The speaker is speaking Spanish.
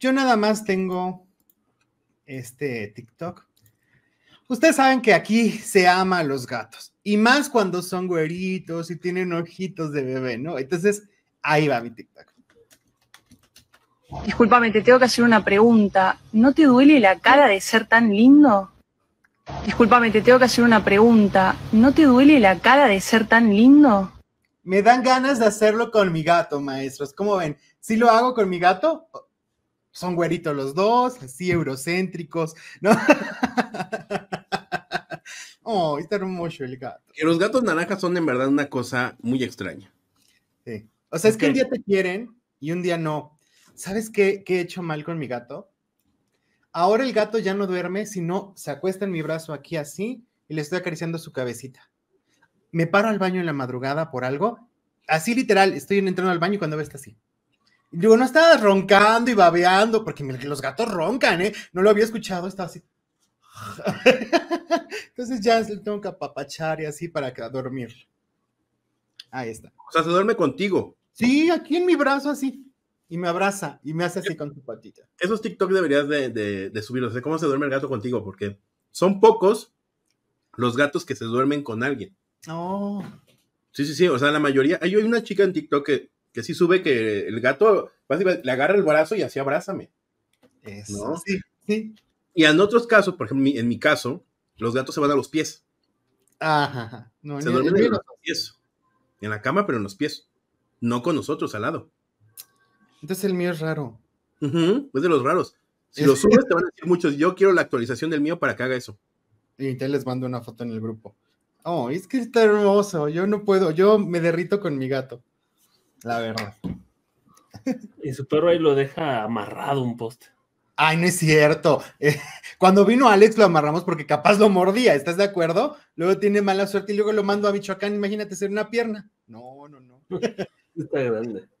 Yo nada más tengo este TikTok. Ustedes saben que aquí se ama a los gatos y más cuando son güeritos y tienen ojitos de bebé, ¿no? Entonces, ahí va mi TikTok. Disculpame, te tengo que hacer una pregunta. ¿No te duele la cara de ser tan lindo? Disculpame, te tengo que hacer una pregunta. ¿No te duele la cara de ser tan lindo? Me dan ganas de hacerlo con mi gato, maestros. ¿Cómo ven? Si lo hago con mi gato, son güeritos los dos, así eurocéntricos, ¿no? oh, está hermoso el gato. Que los gatos naranjas son en verdad una cosa muy extraña. Sí. O sea, es que un día te quieren y un día no. ¿Sabes qué, qué he hecho mal con mi gato? Ahora el gato ya no duerme, sino se acuesta en mi brazo aquí así y le estoy acariciando su cabecita. Me paro al baño en la madrugada por algo. Así literal, estoy entrando al baño cuando ves está así. Digo, no estaba roncando y babeando, porque los gatos roncan, ¿eh? No lo había escuchado, estaba así. Entonces ya le tengo que apapachar y así para que, dormir. Ahí está. O sea, se duerme contigo. Sí, aquí en mi brazo así. Y me abraza y me hace así con su patita. Esos TikTok deberías de, de, subirlos, cómo se duerme el gato contigo, porque son pocos los gatos que se duermen con alguien. Oh. Sí, sí, sí. O sea, la mayoría. Hay una chica en TikTok que que sube que el gato le agarra el brazo y así abrázame. Y en otros casos, por ejemplo, en mi caso, los gatos se van a los pies. Ajá. No, se duermen en los pies. En la cama, pero en los pies. No con nosotros al lado. Entonces el mío es raro. es de los raros. Si lo subes, te van a decir muchos. Yo quiero la actualización del mío para que haga eso. Y te les mando una foto en el grupo. Oh, es que está hermoso. Yo no puedo. Yo me derrito con mi gato la verdad. Y su perro ahí lo deja amarrado un poste. Ay, no es cierto. Eh, cuando vino Alex lo amarramos porque capaz lo mordía, ¿estás de acuerdo? Luego tiene mala suerte y luego lo mando a Michoacán, imagínate ser una pierna. No, no, no. Está grande.